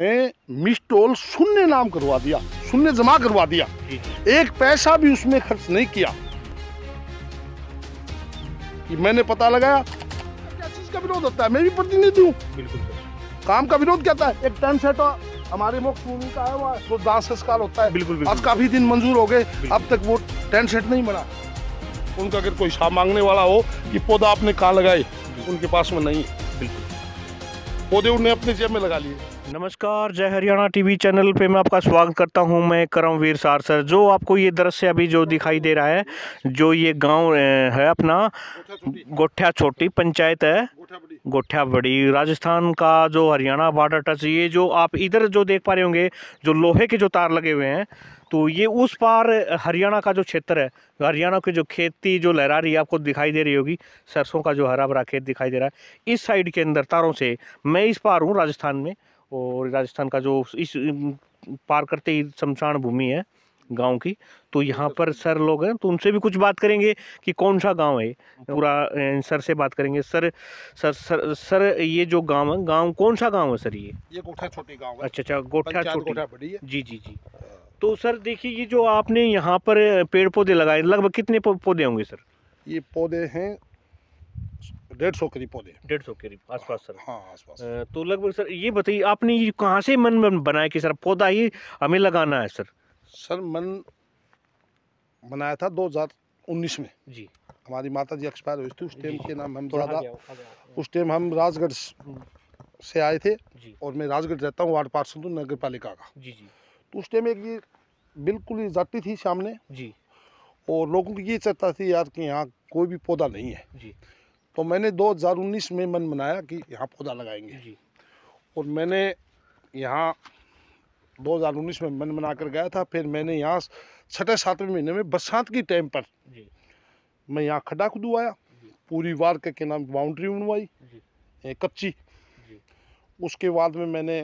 ने मिस्टोल टोल शून्य नाम करवा दिया शून्य जमा करवा दिया एक पैसा भी उसमें खर्च नहीं किया कि मैंने पता लगाया क्या चीज का विरोध होता है मैं भी प्रतिनिधि हूँ काम का विरोध क्या था एक टन सेट हमारे मुख्य का है वहाँ तो दान संस्कार होता है बिल्कुल, बिल्कुल आज काफी दिन मंजूर हो गए अब तक वो टेन सेट नहीं बना उनका अगर कोई शाह मांगने वाला हो कि पौधा आपने कहा लगाए उनके पास में नहीं है बिल्कुल पौधे उन्हें अपने जेब में लगा लिए नमस्कार जय हरियाणा टीवी चैनल पे मैं आपका स्वागत करता हूँ मैं करमवीर सारसर जो आपको ये दृश्य अभी जो दिखाई दे रहा है जो ये गांव है अपना गोठ्या छोटी पंचायत है गोठ्या बड़ी राजस्थान का जो हरियाणा बॉर्डर टच ये जो आप इधर जो देख पा रहे होंगे जो लोहे के जो तार लगे हुए हैं तो ये उस पार हरियाणा का जो क्षेत्र है हरियाणा की जो खेती जो लहरा रही है आपको दिखाई दे रही होगी सरसों का जो हरा भरा खेत दिखाई दे रहा है इस साइड के अंदर तारों से मैं इस पार हूँ राजस्थान में और राजस्थान का जो इस पार करते ही शमशान भूमि है गांव की तो यहाँ पर सर लोग हैं तो उनसे भी कुछ बात करेंगे कि कौन सा गांव है हाँ। पूरा सर से बात करेंगे सर सर सर सर ये जो गांव है गांव कौन सा गांव है सर ये ये गोठा छोटी गांव है अच्छा अच्छा गोठा छोटी जी जी जी हाँ। तो सर देखिए ये जो आपने यहाँ पर पेड़ पौधे लगाए लगभग कितने पौधे होंगे सर ये पौधे हैं डेढ़ सौ करीब पौधे डेढ़ सौ करीब आसपास सर हाँ आसपास तो लगभग सर ये बताइए आपने ये कहाँ से मन बनाया कि सर पौधा ही हमें लगाना है सर सर मन बनाया था 2019 में जी हमारी माता जी एक्सपायर हुई थी उस टाइम के नाम हम थोड़ा था उस टाइम हम राजगढ़ हम्म। से आए थे और मैं राजगढ़ रहता हूँ वार्ड पार्षद हूँ नगर पालिका का जी जी तो उस टाइम एक ये बिल्कुल ही जाती थी सामने जी और लोगों की ये चर्चा थी यार कि यहाँ कोई भी पौधा नहीं है जी तो मैंने 2019 में मन बनाया कि यहाँ पौधा लगाएंगे और मैंने यहाँ 2019 में मन बना कर गया था फिर मैंने यहाँ छठे सातवें महीने में बरसात की टाइम पर मैं यहाँ खड्डा खुदवाया पूरी वार के नाम बाउंड्री बनवाई कच्ची उसके बाद में मैंने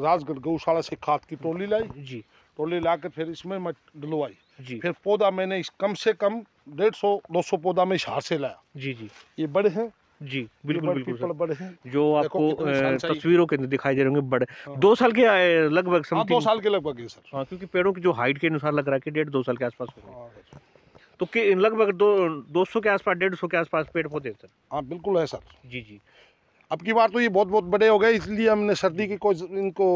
राजगढ़ गौशाला से खाद की टोली लाई जी टोली ला कर फिर इसमें मैं डलवाई जी फिर पौधा मैंने इस कम से कम डेढ़ सौ दो सौ पौधा में इशार से लाया जी जी ये बड़े हैं जी बिल्कुल बिल्कुल बड़े हैं जो आपको तस्वीरों के दिखाई दे रहे होंगे बड़े हाँ। दो साल के लगभग हाँ, दो साल के लगभग है सर हाँ क्योंकि पेड़ों की जो हाइट के अनुसार लग रहा है कि डेढ़ दो साल के आसपास होगा हाँ, तो लगभग दो दो सौ के आसपास डेढ़ सौ के आसपास पेड़ पौधे सर हाँ बिल्कुल है सर जी जी अब की बार तो ये बहुत बहुत बड़े हो गए इसलिए हमने सर्दी की कोई इनको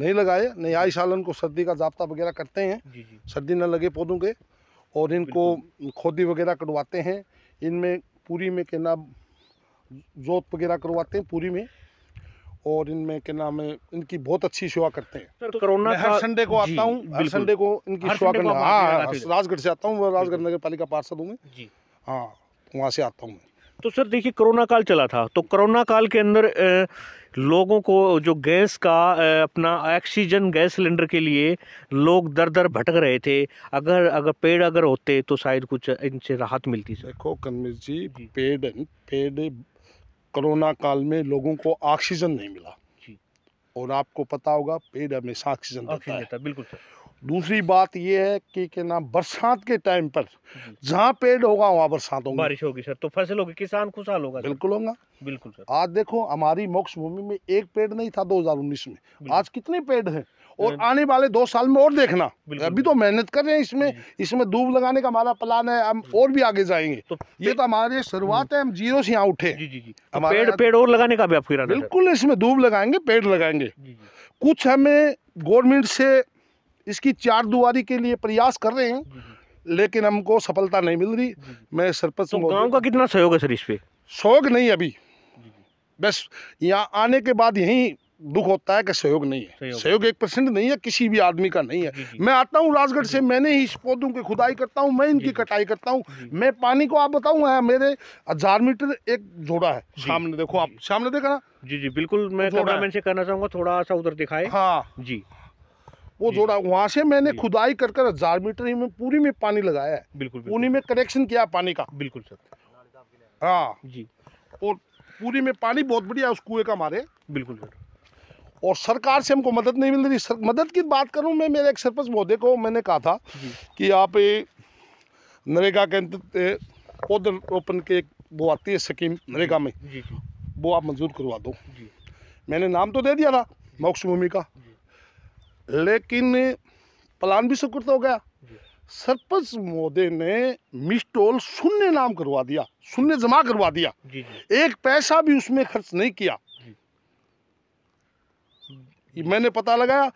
नहीं लगाए नहीं आई साल इनको सर्दी का जब्ता वगैरह करते हैं सर्दी न लगे पौधों के और इनको खोदी वगैरह करवाते हैं इनमें पूरी में के नाम जोत वगैरह करवाते हैं पूरी में और इनमें क्या नाम है इनकी बहुत अच्छी सेवा करते हैं कोरोना हर संडे को आता हूँ हर संडे को इनकी सेवा करना हाँ राजगढ़ से आता हूँ राजगढ़ नगर पालिका पार्षद हूँ मैं हाँ वहाँ से आता हूँ मैं तो सर देखिए कोरोना काल चला था तो कोरोना काल के अंदर लोगों को जो गैस का अपना ऑक्सीजन गैस सिलेंडर के लिए लोग दर दर भटक रहे थे अगर अगर पेड़ अगर होते तो शायद कुछ इनसे राहत मिलती सर देखो कन्वीर जी पेड़ पेड़ कोरोना काल में लोगों को ऑक्सीजन नहीं मिला और आपको पता होगा पेड़ हमेशा ऑक्सीजन देता है बिल्कुल सर दूसरी बात यह है कि क्या नाम बरसात के टाइम पर जहाँ पेड़ होगा वहाँ बरसात होगा बारिश होगी सर तो फसल होगी किसान खुशहाल होगा बिल्कुल होगा बिल्कुल सर आज देखो हमारी मोक्ष भूमि में एक पेड़ नहीं था 2019 में आज कितने पेड़ हैं और आने वाले दो साल में और देखना अभी तो मेहनत कर रहे हैं इसमें इसमें दूब लगाने का हमारा प्लान है हम और भी आगे जाएंगे तो ये तो हमारे शुरुआत हम्म। है हम जीरो से यहाँ उठे तो पेड़ पेड़ और लगाने का भी आप बिल्कुल इसमें दूब लगाएंगे पेड़ लगाएंगे कुछ हमें गवर्नमेंट से इसकी चार दुआरी के लिए प्रयास कर रहे हैं हम्म, हम्म। लेकिन हमको सफलता नहीं मिल रही हम्म, मैं सरपंच तो गांव का कितना सहयोग है सर इस पर सहयोग नहीं अभी बस यहाँ आने के बाद यहीं दुख होता है कि सहयोग नहीं है सहयोग एक परसेंट नहीं है किसी भी आदमी का नहीं है मैं आता हूँ राजगढ़ से मैंने ही इस पौधों की खुदाई करता हूँ मैं इनकी कटाई करता हूँ मैं पानी को आप बताऊँ हाँ, मेरे हजार मीटर एक जोड़ा है सामने देखो आप सामने देखा ना जी जी बिल्कुल मैं कहना चाहूँगा थोड़ा सा उधर दिखाए हाँ जी वो जोड़ा वहाँ से मैंने खुदाई कर कर हजार मीटर ही में पूरी में पानी लगाया है बिल्कुल, उन्हीं पूरी में कनेक्शन किया पानी का बिल्कुल सर हाँ जी और पूरी में पानी बहुत बढ़िया उस कुएं का मारे बिल्कुल सर और सरकार से हमको मदद नहीं मिल रही मदद की बात करूं मैं मेरे एक सरपंच महोदय को मैंने कहा था कि आप नरेगा के रोपण के वो आती है स्कीम नरेगा में वो आप मंजूर करवा दो मैंने नाम तो दे दिया था मोक्ष भूमि का लेकिन प्लान भी सुकृत हो गया सरपंच मोदी ने मिस्टोल शून्य नाम करवा दिया शून्य जमा करवा दिया जी जी। एक पैसा भी उसमें खर्च नहीं किया मैंने पता लगाया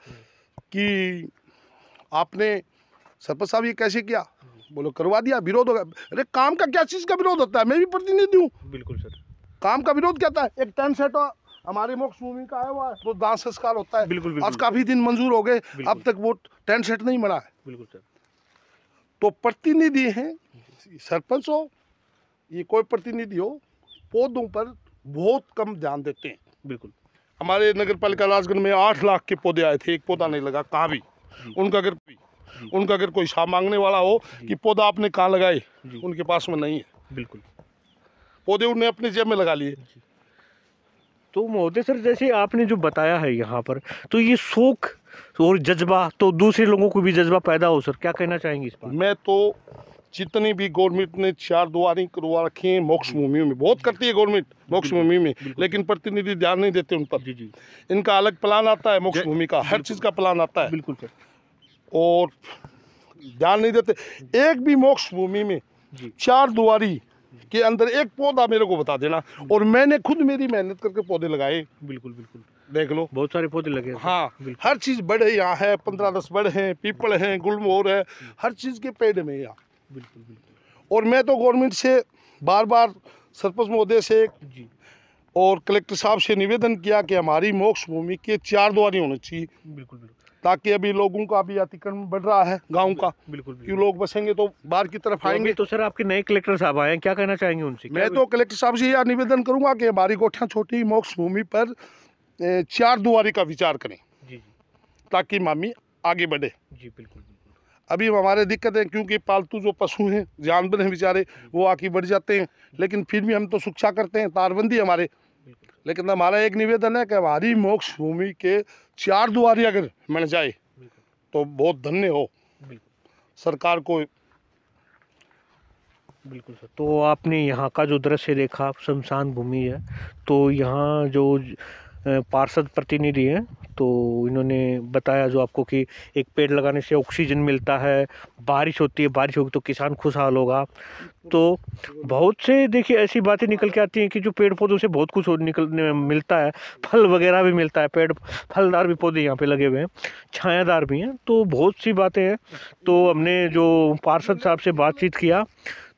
कि आपने सरपंच साहब ये कैसे किया बोलो करवा दिया विरोध हो गया अरे काम का क्या चीज़ का विरोध होता है मैं भी प्रतिनिधि हूँ बिल्कुल सर काम का विरोध क्या था एक टेंट सेट हमारी मोक्ष भूमि का आया हुआ तो दान संस्कार होता है बिल्कुल, बिल्कुल आज काफी दिन मंजूर हो गए अब तक वो टेंट सेट नहीं बना है बिल्कुल तो प्रतिनिधि हैं सरपंच हो ये कोई प्रतिनिधि हो पौधों पर बहुत कम ध्यान देते हैं बिल्कुल हमारे नगर पालिका राजगढ़ में आठ लाख के पौधे आए थे एक पौधा नहीं लगा कहाँ भी उनका अगर उनका अगर कोई हिसाब मांगने वाला हो कि पौधा आपने कहाँ लगाए उनके पास में नहीं है बिल्कुल पौधे उन्हें अपने जेब में लगा लिए तो महोदय सर जैसे आपने जो बताया है यहाँ पर तो ये शोक और जज्बा तो दूसरे लोगों को भी जज्बा पैदा हो सर क्या कहना चाहेंगे इस पर मैं तो जितनी भी गवर्नमेंट ने चार दुआरें करवा रखी हैं मोक्ष भूमि में बहुत करती है गवर्नमेंट मोक्ष भूमि में लेकिन प्रतिनिधि ध्यान नहीं देते उन पर जी जी इनका अलग प्लान आता है मोक्ष भूमि का हर चीज़ का प्लान आता है बिल्कुल सर और ध्यान नहीं देते एक भी मोक्ष भूमि में चार दुआरी के अंदर एक पौधा मेरे को बता देना और मैंने खुद मेरी मेहनत करके पौधे लगाए बिल्कुल बिल्कुल देख लो बहुत सारे पौधे लगे हाँ हर चीज़ बड़े यहाँ है पंद्रह दस बड़े हैं पीपल हैं गुलमोर है हर चीज़ के पेड़ में यहाँ बिल्कुल बिल्कुल और मैं तो गवर्नमेंट से बार बार सरपंच महोदय से जी और कलेक्टर साहब से निवेदन किया कि हमारी मोक्ष भूमि के चार द्वारी होने चाहिए बिल्कुल बिल्कुल ताकि अभी लोगों का भी अतिक्रमण बढ़ रहा है गांव का बिल्कुल क्यों लोग बसेंगे तो बाहर की तरफ तो आएंगे तो सर आपके नए कलेक्टर साहब आए हैं क्या कहना चाहेंगे उनसे मैं तो कलेक्टर साहब से यह निवेदन करूंगा कि हमारी गोठियाँ छोटी मोक्ष भूमि पर चार दुआरी का विचार करें जी ताकि मामी आगे बढ़े जी बिल्कुल अभी हमारे दिक्कत है क्योंकि पालतू जो पशु हैं जानवर हैं बेचारे वो आके बढ़ जाते हैं लेकिन फिर भी हम तो शिक्षा करते हैं तारबंदी हमारे लेकिन हमारा एक निवेदन है कि हमारी मोक्ष भूमि के चार दुआरी अगर मिल जाए तो बहुत धन्य हो सरकार को बिल्कुल सर तो आपने यहाँ का जो दृश्य देखा शमशान भूमि है तो यहाँ जो पार्षद प्रतिनिधि हैं तो इन्होंने बताया जो आपको कि एक पेड़ लगाने से ऑक्सीजन मिलता है बारिश होती है बारिश होगी तो किसान खुशहाल होगा तो बहुत से देखिए ऐसी बातें निकल के आती हैं कि जो पेड़ पौधों से बहुत कुछ निकल मिलता है फल वगैरह भी मिलता है पेड़ फलदार भी पौधे यहाँ पे लगे हुए हैं छायादार भी हैं तो बहुत सी बातें हैं तो हमने जो पार्षद साहब से बातचीत किया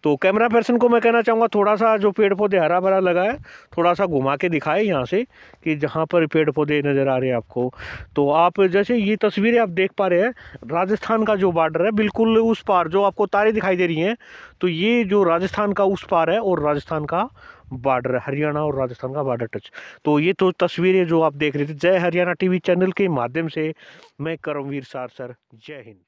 तो कैमरा पर्सन को मैं कहना चाहूँगा थोड़ा सा जो पेड़ पौधे हरा भरा लगा है थोड़ा सा घुमा के दिखाए यहाँ से कि जहाँ पर पेड़ पौधे नज़र आ रहे हैं आपको तो आप जैसे ये तस्वीरें आप देख पा रहे हैं राजस्थान का जो बॉर्डर है बिल्कुल उस पार जो आपको तारे दिखाई दे रही हैं तो ये जो राजस्थान का उस पार है और राजस्थान का बॉर्डर हरियाणा और राजस्थान का बॉर्डर टच तो ये तो तस्वीरें जो आप देख रहे थे जय हरियाणा टीवी चैनल के माध्यम से मैं करमवीर सार सर जय हिंद